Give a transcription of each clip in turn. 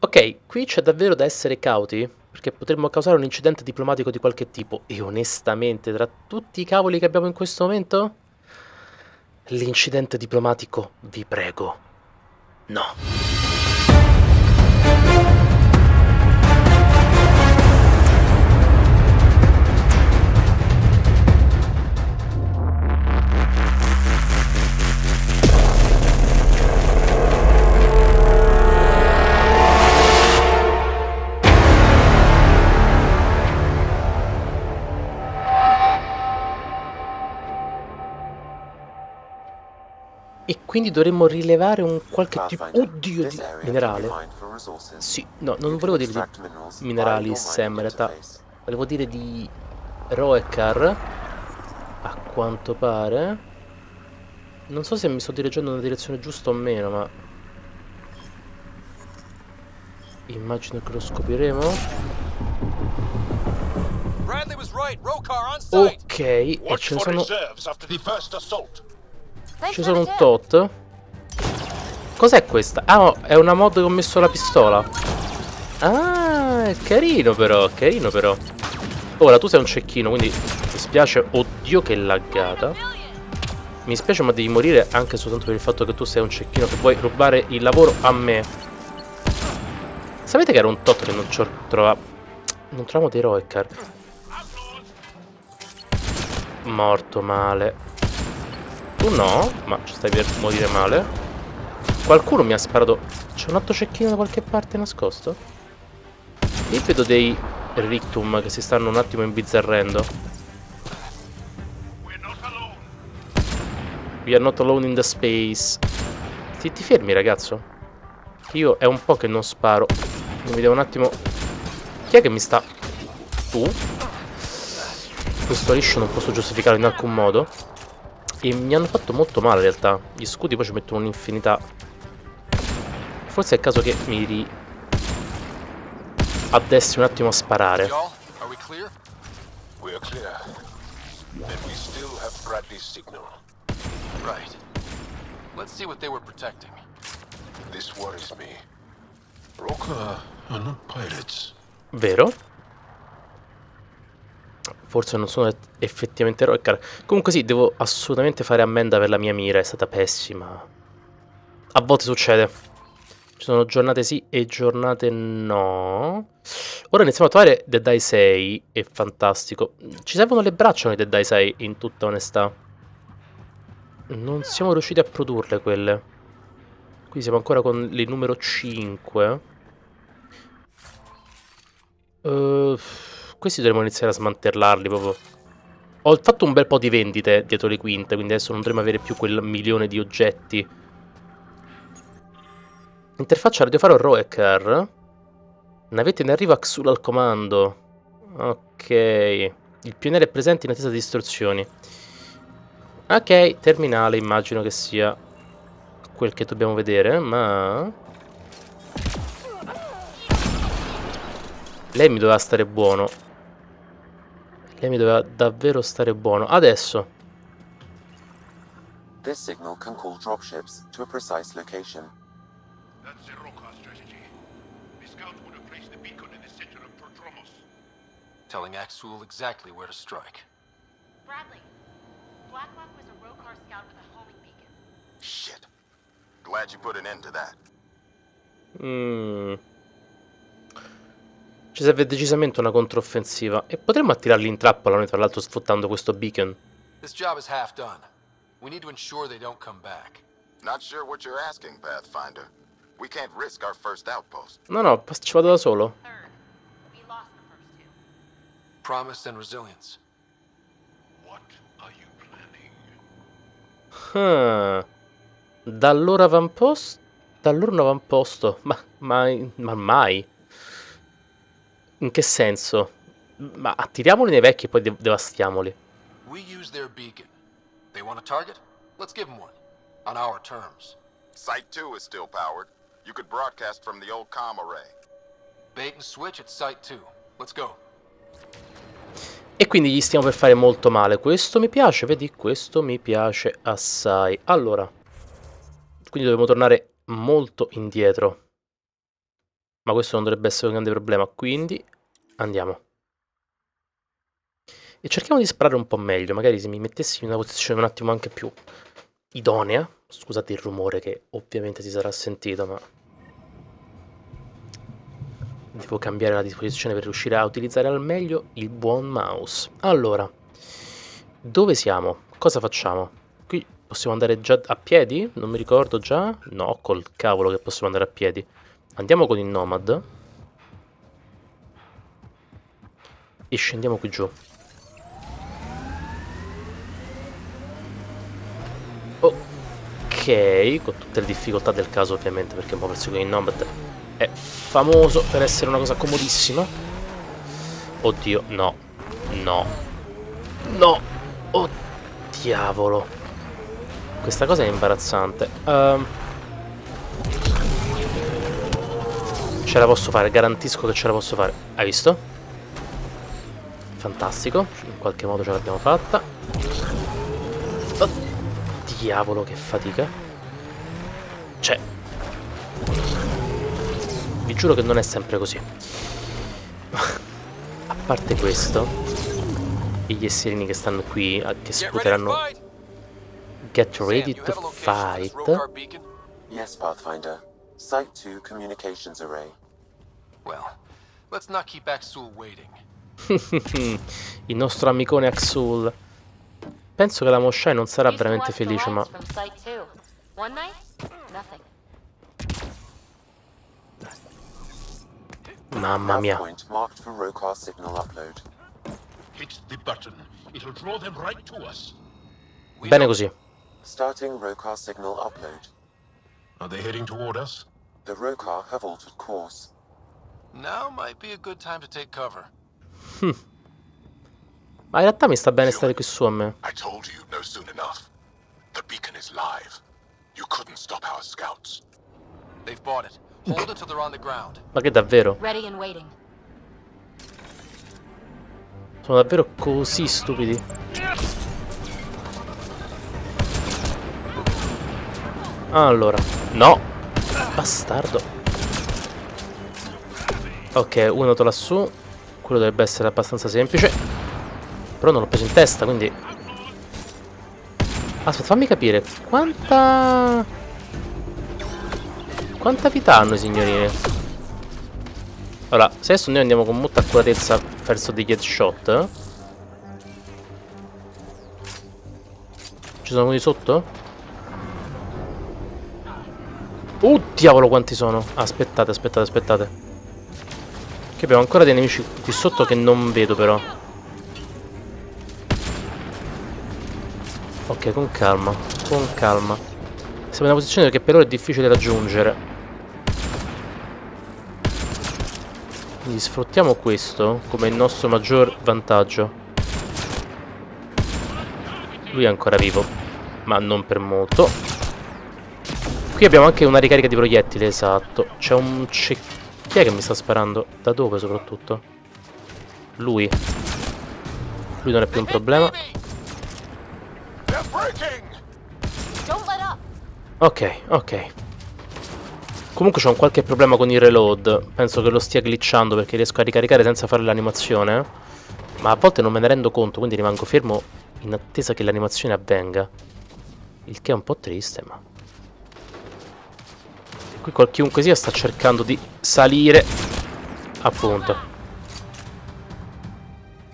Ok, qui c'è davvero da essere cauti, perché potremmo causare un incidente diplomatico di qualche tipo. E onestamente, tra tutti i cavoli che abbiamo in questo momento, l'incidente diplomatico, vi prego, no. Quindi dovremmo rilevare un qualche tipo... Oddio di... Minerale? Sì, no, non volevo dire di minerali Sam, in realtà volevo dire di Roecar, a quanto pare. Non so se mi sto dirigendo nella direzione giusta o meno, ma... Immagino che lo scopriremo. Ok, e ce ne sono... Ci sono un tot. Cos'è questa? Ah, è una mod che ho messo la pistola. Ah, è carino però, carino però. Ora, tu sei un cecchino, quindi mi spiace. Oddio che laggata. Mi spiace, ma devi morire anche soltanto per il fatto che tu sei un cecchino che vuoi rubare il lavoro a me. Sapete che era un tot che non ci trovavo? Non troviamo dei Roecar. Morto male. Tu no, ma ci stai per morire male. Qualcuno mi ha sparato... C'è un altro cecchino da qualche parte nascosto? Lì vedo dei rictum che si stanno un attimo imbizzarrendo. We are not alone in the space. Ti, ti fermi, ragazzo. Io è un po' che non sparo. Mi vedo un attimo... Chi è che mi sta... Tu? Questo liscio non posso giustificarlo in alcun modo. E mi hanno fatto molto male in realtà. Gli scudi poi ci mettono un'infinità. Forse è il caso che mi ri... Addessi un attimo a sparare. Right. Vero? forse non sono effettivamente rocker. Comunque sì, devo assolutamente fare ammenda per la mia mira, è stata pessima. A volte succede. Ci sono giornate sì e giornate no. Ora iniziamo a trovare Dead Eye 6, è fantastico. Ci servono le braccia noi Dead Eye 6, in tutta onestà. Non siamo riusciti a produrle quelle. Qui siamo ancora con le numero 5. Uff. Uh... Questi dovremmo iniziare a smantellarli proprio. Ho fatto un bel po' di vendite dietro le quinte, quindi adesso non dovremmo avere più quel milione di oggetti. Interfaccia radiofaro Roeker. Navetta in arrivo Xul al comando. Ok. Il pioniere è presente in attesa di istruzioni. Ok, terminale immagino che sia quel che dobbiamo vedere, ma... Lei mi doveva stare buono. Lei mi doveva davvero stare buono. Adesso. This signal can call dropships to a precise location. That's the Rokar strategy. The scout would have placed the beacon in the center of Prodromos. Telling Axul exactly where to strike. Bradley, Blacklock was a Rokar scout with a homing beacon. Shit. Glad you put an end to that. Hmm. Ci serve decisamente una controffensiva e potremmo attirarli in trappola noi tra l'altro sfruttando questo beacon. This job is half done. We need to ensure they don't come back. Not sure what you're asking, Pathfinder. We can't risk our first outpost. No, no, ci vado da solo. Promise and resilience. What are you planning? Dall'ora avamposto? Dall'orno avamposto? Ma, mai, ma mai. In che senso? Ma attiriamoli nei vecchi e poi de devastiamoli. We use their beacon. They want a target? Let's give them one. On our terms. Site 2 is still powered. You could broadcast from the old comm array. Bait and switch at Site 2. Let's go. E quindi gli stiamo per fare molto male. Questo mi piace, vedi? Questo mi piace assai. Allora. Quindi dobbiamo tornare molto indietro ma questo non dovrebbe essere un grande problema, quindi andiamo. E cerchiamo di sparare un po' meglio, magari se mi mettessi in una posizione un attimo anche più idonea, scusate il rumore che ovviamente si sarà sentito, ma devo cambiare la disposizione per riuscire a utilizzare al meglio il buon mouse. Allora, dove siamo? Cosa facciamo? Qui possiamo andare già a piedi? Non mi ricordo già. No, col cavolo che possiamo andare a piedi. Andiamo con il Nomad. E scendiamo qui giù. Ok, con tutte le difficoltà del caso ovviamente, perché muoversi con il Nomad è famoso per essere una cosa comodissima. Oddio, no, no, no, oh diavolo. Questa cosa è imbarazzante. Ehm... Um, Ce la posso fare, garantisco che ce la posso fare. Hai visto? Fantastico, in qualche modo ce l'abbiamo fatta. Oh, diavolo, che fatica. Cioè... Vi giuro che non è sempre così. A parte questo, e gli esserini che stanno qui, che sputeranno... Get ready to fight. Yes, Pathfinder. Site 2 communications array. Well, let's not keep Axul waiting. Il nostro amicone Axul. Penso che la Moshai non sarà veramente felice, ma... Mamma mia. Bene così. Starting signal upload. Are they heading toward us? The Rokar have altered course. Now might be a good time to take cover. Hmm. Ma in realtà mi sta bene stare qui su a me. I told you no soon enough. The beacon is live. You couldn't stop our scouts. They've bought it. Hold until they're on the ground. Ma che davvero? Ready and waiting. Sono davvero così stupidi. Allora. No Bastardo Ok uno dato lassù Quello dovrebbe essere abbastanza semplice Però non l'ho preso in testa quindi Aspetta fammi capire Quanta Quanta vita hanno i signorini? Allora se adesso noi andiamo con molta accuratezza Verso degli headshot Ci sono quelli sotto? Uh, diavolo quanti sono. Aspettate, aspettate, aspettate. Che abbiamo ancora dei nemici qui sotto che non vedo però. Ok, con calma, con calma. Siamo in una posizione che per ora è difficile raggiungere. Quindi sfruttiamo questo come il nostro maggior vantaggio. Lui è ancora vivo, ma non per molto. Qui abbiamo anche una ricarica di proiettili, esatto. C'è un cecchino. Chi è che mi sta sparando? Da dove soprattutto? Lui. Lui non è più un problema. Ok, ok. Comunque c'è un qualche problema con il reload. Penso che lo stia glitchando perché riesco a ricaricare senza fare l'animazione. Ma a volte non me ne rendo conto, quindi rimango fermo in attesa che l'animazione avvenga. Il che è un po' triste, ma qui qualunque sia sta cercando di salire. Appunto.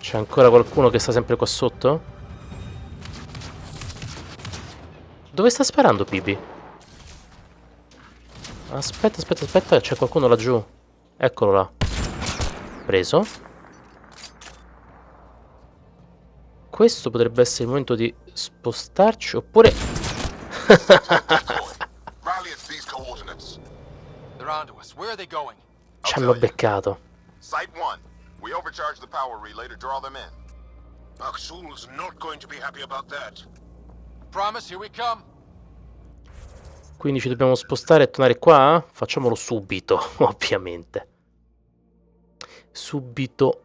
C'è ancora qualcuno che sta sempre qua sotto? Dove sta sparando Pibi? Aspetta, aspetta, aspetta, c'è qualcuno laggiù. Eccolo là. Preso. Questo potrebbe essere il momento di spostarci, oppure... Ci hanno beccato. Site 1. We overcharge the power relay to draw them in. Maxul's not going to be happy about that. Promise, here we come. Quindi ci dobbiamo spostare e tornare qua? Facciamolo subito, ovviamente. Subito.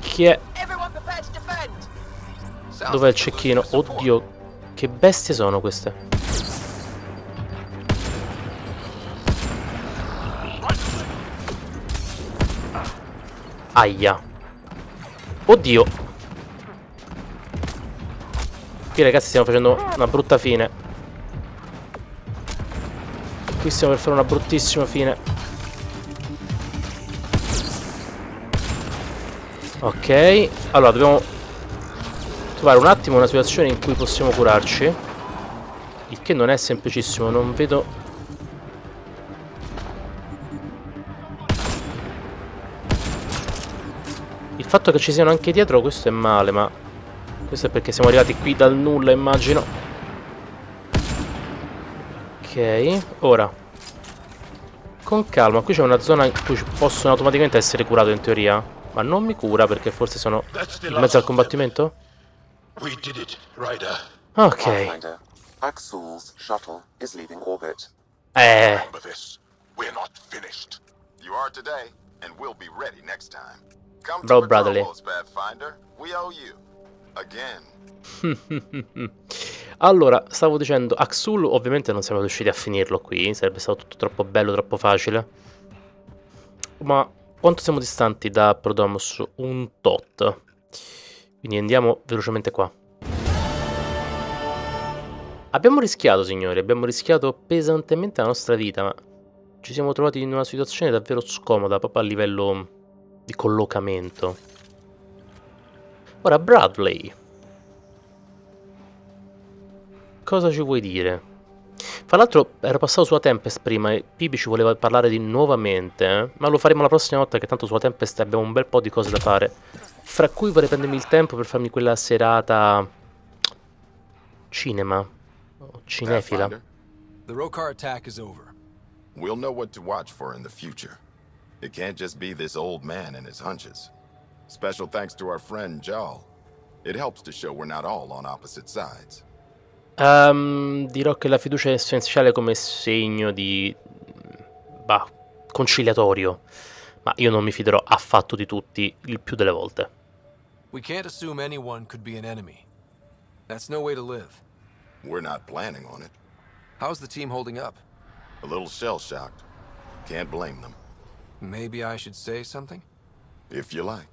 Chi è? Dov'è il cecchino? Oddio, che bestie sono queste? Aia. Oddio. Qui ragazzi stiamo facendo una brutta fine. Qui stiamo per fare una bruttissima fine. Ok. Allora, dobbiamo trovare un attimo una situazione in cui possiamo curarci il che non è semplicissimo non vedo il fatto che ci siano anche dietro questo è male ma questo è perché siamo arrivati qui dal nulla immagino ok ora con calma qui c'è una zona in cui possono automaticamente essere curato in teoria ma non mi cura perché forse sono in mezzo al combattimento? We did it, Ryder. Okay. Pathfinder, Axel's shuttle is leaving orbit. Eh. Remember this. We're not finished. You are today, and we'll be ready next time. Come Bro, to brotherly. Pathfinder. We owe you. Again. allora, stavo dicendo, Axul ovviamente non siamo riusciti a finirlo qui, sarebbe stato tutto troppo bello, troppo facile. Ma quanto siamo distanti da Prodomus? Un tot. Quindi andiamo velocemente qua. Abbiamo rischiato, signori, abbiamo rischiato pesantemente la nostra vita, ma ci siamo trovati in una situazione davvero scomoda, proprio a livello mm, di collocamento. Ora, Bradley. Cosa ci vuoi dire? Fra l'altro era passato sulla Tempest prima e Pibi ci voleva parlare di nuovamente, eh? ma lo faremo la prossima volta che tanto sulla Tempest abbiamo un bel po' di cose da fare fra cui vorrei prendermi il tempo per farmi quella serata cinema cinefila. The Rokar attack is over. We'll know what to watch for in the future. It can't just be this old man and his hunches. Special thanks to our friend Jal. It helps to show we're not all on opposite sides. Um, dirò che la fiducia è essenziale come segno di... Bah, conciliatorio. Ma io non mi fiderò affatto di tutti il più delle volte. We can't assume anyone could be an enemy. That's no way to live. We're not planning on it. How's the team holding up? A little shell-shocked. Can't blame them. Maybe I should say something? If you like.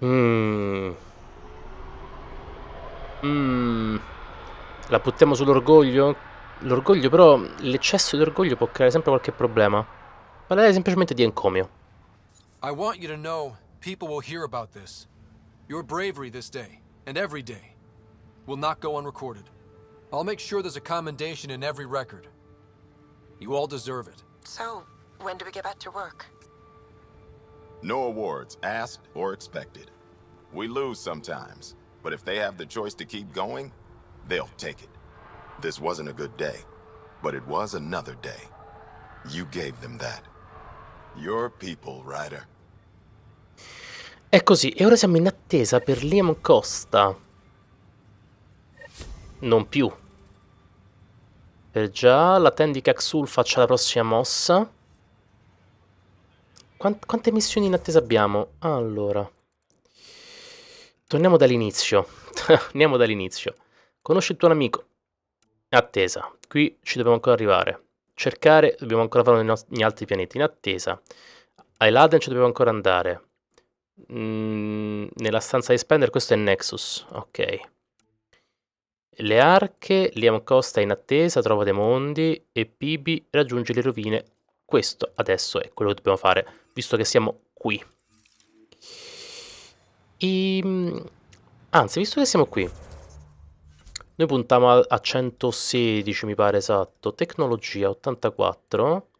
Hmm. Hmm. La buttiamo sull'orgoglio? L'orgoglio però, l'eccesso di orgoglio può creare sempre qualche problema. Parlerei semplicemente di encomio. I want you to know people will hear about this. Your bravery this day, and every day, will not go unrecorded. I'll make sure there's a commendation in every record. You all deserve it. So, when do we get back to work? No awards, asked or expected. We lose sometimes, but if they have the choice to keep going, they'll take it. This wasn't a good day, but it was another day. You gave them that. Your people, Ryder. È così, e ora siamo in attesa per Liam Costa. Non più. Per già, l'attendi che Axul faccia la prossima mossa. Quant quante missioni in attesa abbiamo? Allora. Torniamo dall'inizio. Torniamo dall'inizio. Conosci il tuo amico. Attesa. Qui ci dobbiamo ancora arrivare. Cercare, dobbiamo ancora farlo negli altri pianeti. In attesa. A Eladen ci dobbiamo ancora andare. Mm, nella stanza di spender questo è Nexus, ok. Le arche, Liam Costa in attesa, trova dei mondi e Pibi raggiunge le rovine. Questo adesso è quello che dobbiamo fare, visto che siamo qui. E, ehm, anzi, visto che siamo qui, noi puntiamo a 116, mi pare esatto, tecnologia 84.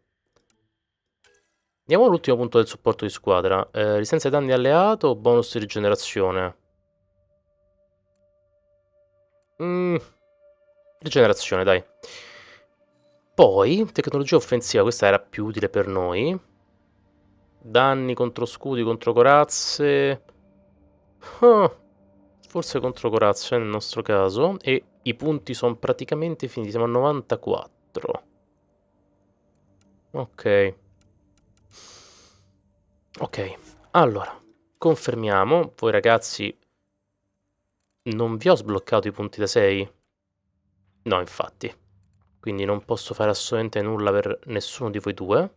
Andiamo all'ultimo punto del supporto di squadra. Eh, resistenza ai danni alleato o bonus di rigenerazione? Mm. Rigenerazione, dai. Poi, tecnologia offensiva, questa era più utile per noi. Danni contro scudi, contro corazze. Oh, forse contro corazze nel nostro caso. E i punti sono praticamente finiti, siamo a 94. Ok. Ok, allora, confermiamo. Voi ragazzi, non vi ho sbloccato i punti da 6? No, infatti. Quindi non posso fare assolutamente nulla per nessuno di voi due.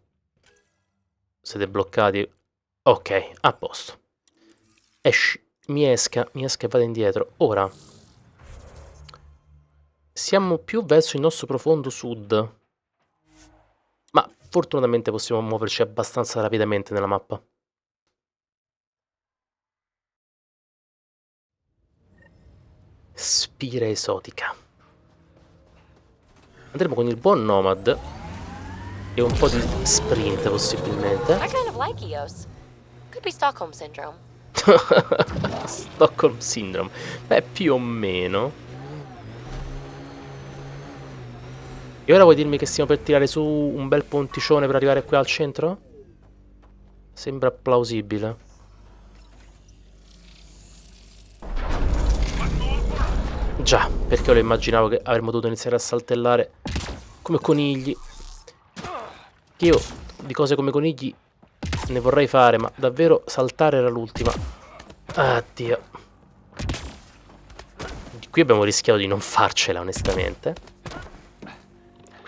Siete bloccati. Ok, a posto. Esci, mi esca, mi esca e vado indietro. Ora, siamo più verso il nostro profondo sud fortunatamente possiamo muoverci abbastanza rapidamente nella mappa. Spira esotica. Andremo con il buon Nomad e un po' di sprint possibilmente. I kind of like Eos. Could be Stockholm Syndrome. Stockholm Syndrome. Beh, più o meno. E ora vuoi dirmi che stiamo per tirare su un bel ponticione per arrivare qui al centro? Sembra plausibile. Già, perché lo immaginavo che avremmo dovuto iniziare a saltellare come conigli. Che io di cose come conigli ne vorrei fare, ma davvero saltare era l'ultima. Addio. Qui abbiamo rischiato di non farcela, onestamente.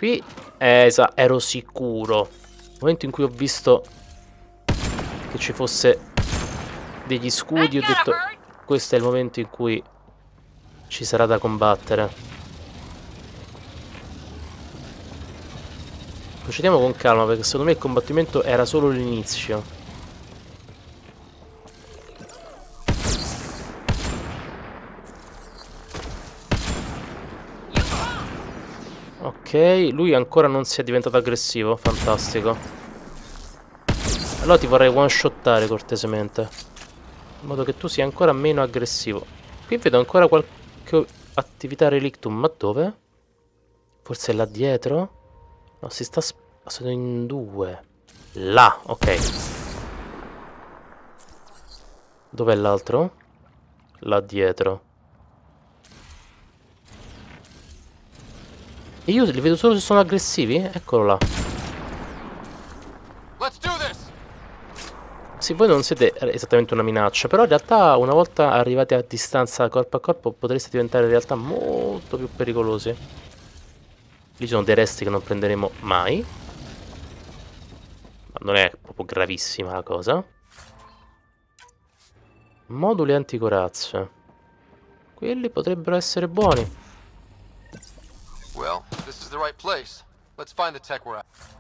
Qui Esatto, ero sicuro. Nel momento in cui ho visto che ci fosse degli scudi, ho detto questo è il momento in cui ci sarà da combattere. Procediamo con calma perché secondo me il combattimento era solo l'inizio. lui ancora non si è diventato aggressivo, fantastico. Allora ti vorrei one-shottare cortesemente. In modo che tu sia ancora meno aggressivo. Qui vedo ancora qualche attività relictum, ma dove? Forse là dietro? No, si sta spassando ah, in due. Là, ok. Dov'è l'altro? Là dietro. E io li vedo solo se sono aggressivi. Eccolo là. Sì, voi non siete esattamente una minaccia, però in realtà una volta arrivati a distanza corpo a corpo potreste diventare in realtà molto più pericolosi. Lì sono dei resti che non prenderemo mai. Ma non è proprio gravissima la cosa. Moduli anticorazze. Quelli potrebbero essere buoni. Well, this is the right place. Let's find the tech we're after.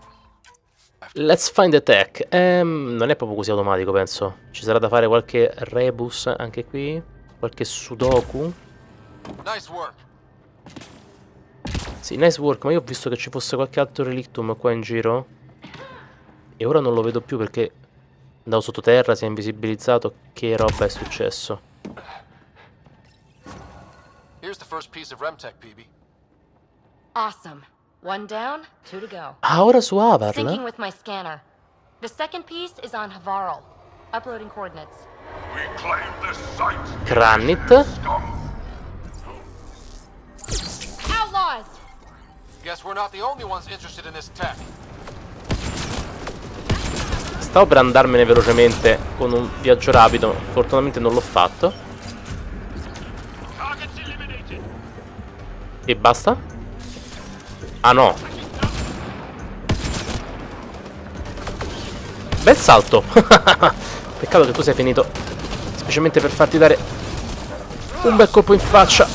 Let's find the tech. Ehm, non è proprio così automatico, penso. Ci sarà da fare qualche rebus anche qui. Qualche sudoku. Nice work. Sì, nice work, ma io ho visto che ci fosse qualche altro relictum qua in giro. E ora non lo vedo più perché andavo sottoterra, si è invisibilizzato. Che roba è successo? Here's the first piece of Remtech, PB. Awesome. One down, two to go. Ahora su Avarl. Eh? Syncing with my scanner. The second piece is on Havarl. Uploading coordinates. We claim this site. Kranit. Outlaws. Guess we're not the only ones interested in this tech. Stavo per andarmene velocemente con un viaggio rapido, fortunatamente non l'ho fatto. E basta? Ah no Bel salto Peccato che tu sei finito Specialmente per farti dare Un bel colpo in faccia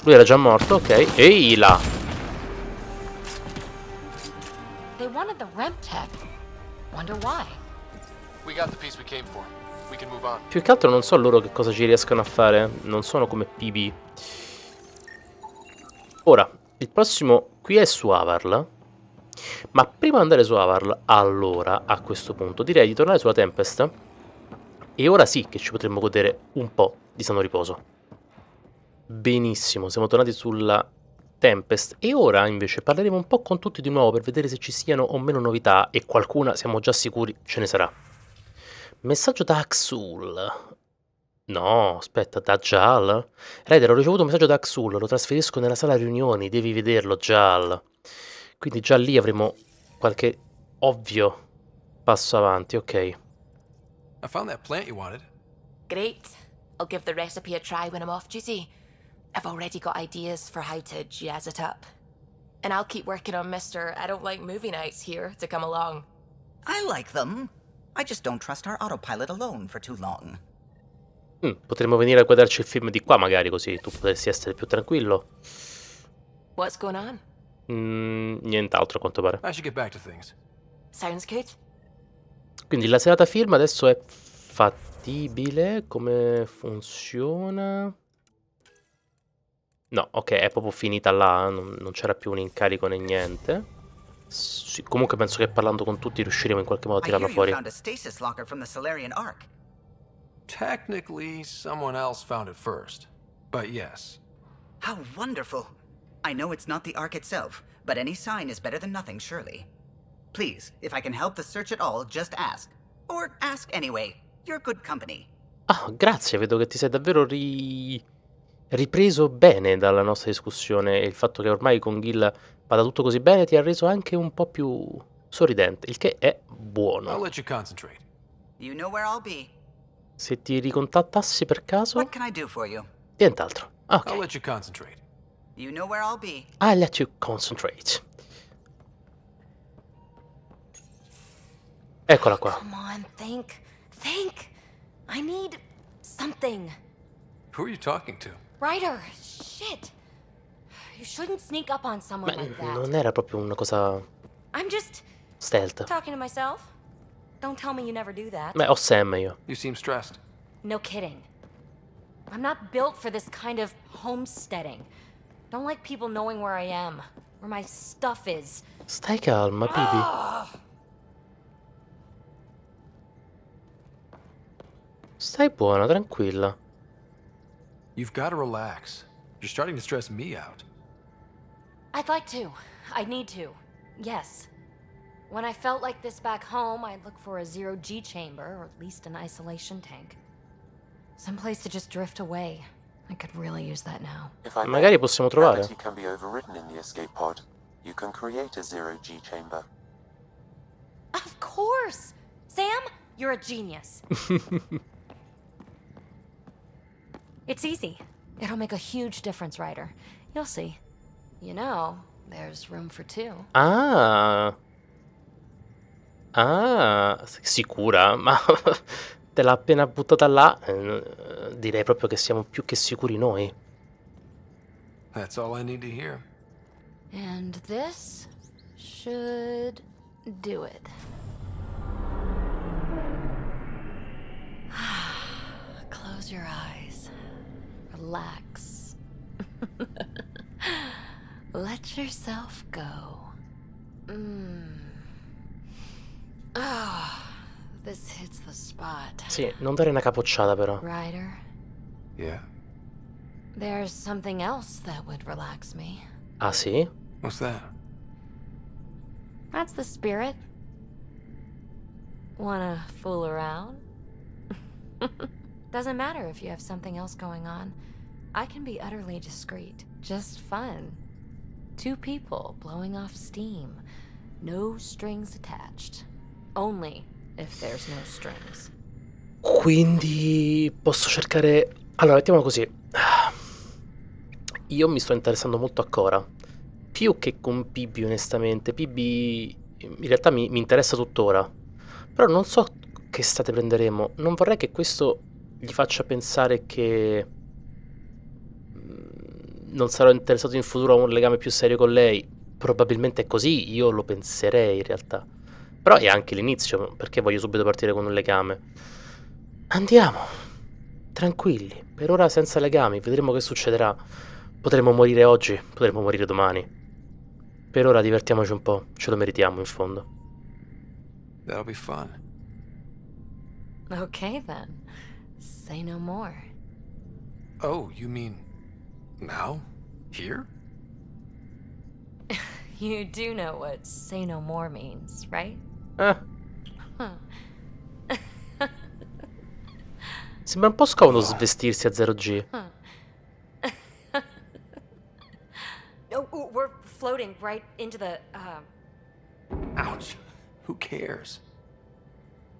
Lui era già morto, ok Ehi là più che altro non so loro che cosa ci riescono a fare. Non sono come PB. Ora, il prossimo qui è su Avarl, ma prima di andare su Avarl, allora, a questo punto, direi di tornare sulla Tempest e ora sì che ci potremmo godere un po' di sano riposo. Benissimo, siamo tornati sulla Tempest e ora invece parleremo un po' con tutti di nuovo per vedere se ci siano o meno novità e qualcuna siamo già sicuri ce ne sarà. Messaggio da Axul. No, aspetta, da Jal? Raider, ho ricevuto un messaggio da Axul, lo trasferisco nella sala riunioni, devi vederlo, Jal. Quindi già lì avremo qualche ovvio passo avanti, ok. Ho trovato that plant che wanted. Great. I'll give the recipe a try when I'm off duty. I've already got ideas for how to jazz it up. And I'll keep working on Mr. I don't like movie nights here to come along. I like them. I just don't trust our autopilot alone for too long. Mm, potremmo venire a guardarci il film di qua magari così tu potresti essere più tranquillo. What's going on? Mm, nient'altro a quanto pare. I should get back to things. Sounds good. Quindi la serata film adesso è fattibile, come funziona? No, ok, è proprio finita là, non, non c'era più un incarico né niente. Sì, comunque penso che parlando con tutti riusciremo in qualche modo a tirarla fuori. Found a stasis locker from Solarian Ark. Technically, someone else found it first. But yes. How wonderful! I know it's not the Ark itself, but any sign is better than nothing, surely. Please, if I can help the search at all, just ask. Or ask anyway. You're good company. Ah, grazie, vedo che ti sei davvero ri... ripreso bene dalla nostra discussione e il fatto che ormai con Gil vada tutto così bene ti ha reso anche un po' più sorridente, il che è buono. I'll let you concentrate. You know where I'll be. Se ti ricontattassi per caso... What can I do for you? Nient'altro. Ah, ok. I'll let you concentrate. You know where I'll be. I'll let you concentrate. Eccola qua. Come on, think. Think. I need something. Who are you talking to? Ryder. Shit. You shouldn't sneak up on someone Beh, like that. Non era proprio una cosa I'm just stealth. talking to myself. Don't tell me you never do that. Men osszámmer ju. You seem stressed. No kidding. I'm not built for this kind of homesteading. Don't like people knowing where I am, where my stuff is. Stay calm, my baby. Stay. buona, tranquilla. You've got to relax. You're starting to stress me out. I'd like to. I need to. Yes. When I felt like this back home, I'd look for a zero-G chamber, or at least an isolation tank. Someplace to just drift away. I could really use that now. If I Magari possiamo trovare. can be overridden in the escape pod. You can create a zero-G chamber. Of course! Sam, you're a genius. it's easy. It'll make a huge difference, Ryder. You'll see. You know, there's room for two. Ah. Ah, sicura? Ma te l'ha appena buttata là? Eh, direi proprio che siamo più che sicuri noi. That's all I need to hear. And this should do it. Close your eyes. Relax. Let yourself go. Mmm. Oh, this hits the spot. Sì, non dare una capocciata però. Ryder? Yeah. There's something else that would relax me. Ah, sì? What's that? That's the spirit. Wanna fool around? Doesn't matter if you have something else going on. I can be utterly discreet. Just fun. Two people blowing off steam. No strings attached. Only if there's no strings. Quindi posso cercare... Allora, mettiamo così. Io mi sto interessando molto a Cora. Più che con Pibi, onestamente. Pibi in realtà mi, mi interessa tuttora. Però non so che state prenderemo. Non vorrei che questo gli faccia pensare che mm, non sarò interessato in futuro a un legame più serio con lei. Probabilmente è così, io lo penserei in realtà. Però è anche l'inizio, perché voglio subito partire con un legame. Andiamo, tranquilli, per ora senza legami, vedremo che succederà. Potremmo morire oggi, potremmo morire domani. Per ora divertiamoci un po', ce lo meritiamo in fondo. That'll be fun. Okay then, say no more. Oh, you mean now? Here? you do know what say no more means, right? Eh. Sembra un po' scomodo svestirsi a 0G. We're floating right into the. Um, Ouch! Who cares?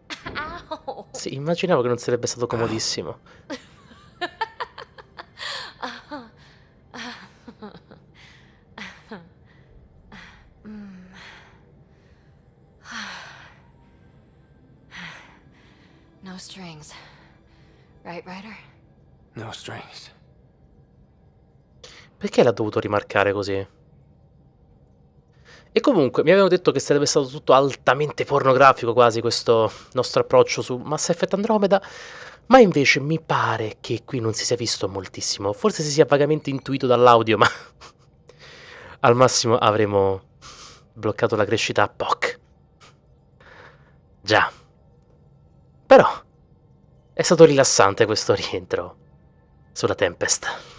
Sì, immaginavo che non sarebbe stato comodissimo. Perché l'ha dovuto rimarcare così? E comunque mi avevano detto che sarebbe stato tutto altamente pornografico quasi questo nostro approccio su Mass Effect Andromeda, ma invece mi pare che qui non si sia visto moltissimo, forse si sia vagamente intuito dall'audio, ma al massimo avremo bloccato la crescita a POC. Già. Però è stato rilassante questo rientro sulla Tempest.